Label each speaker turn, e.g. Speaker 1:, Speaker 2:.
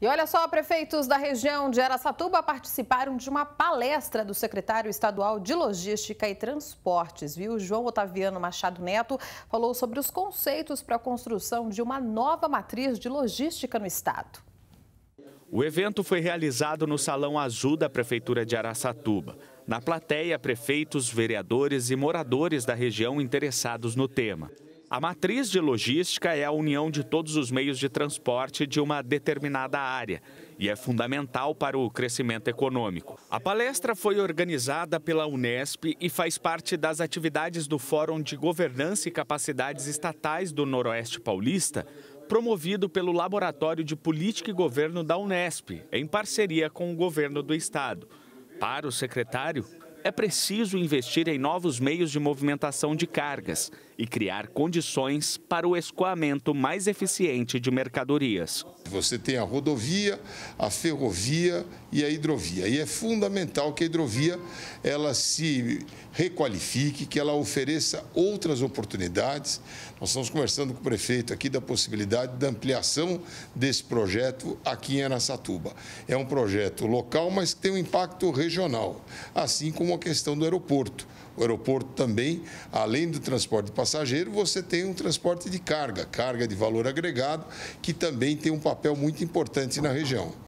Speaker 1: E olha só, prefeitos da região de Araçatuba participaram de uma palestra do secretário estadual de Logística e Transportes, viu? João Otaviano Machado Neto falou sobre os conceitos para a construção de uma nova matriz de logística no estado.
Speaker 2: O evento foi realizado no Salão Azul da Prefeitura de Araçatuba. Na plateia, prefeitos, vereadores e moradores da região interessados no tema. A matriz de logística é a união de todos os meios de transporte de uma determinada área e é fundamental para o crescimento econômico. A palestra foi organizada pela Unesp e faz parte das atividades do Fórum de Governança e Capacidades Estatais do Noroeste Paulista, promovido pelo Laboratório de Política e Governo da Unesp, em parceria com o governo do estado. Para o secretário, é preciso investir em novos meios de movimentação de cargas e criar condições para o escoamento mais eficiente de mercadorias. Você tem a
Speaker 3: rodovia, a ferrovia e a hidrovia. E é fundamental que a hidrovia ela se requalifique, que ela ofereça outras oportunidades. Nós estamos conversando com o prefeito aqui da possibilidade da ampliação desse projeto aqui em Aracatuba. É um projeto local, mas que tem um impacto regional, assim como a questão do aeroporto. O aeroporto também, além do transporte de passageiros, passageiro, você tem um transporte de carga, carga de valor agregado, que também tem um papel muito importante na região.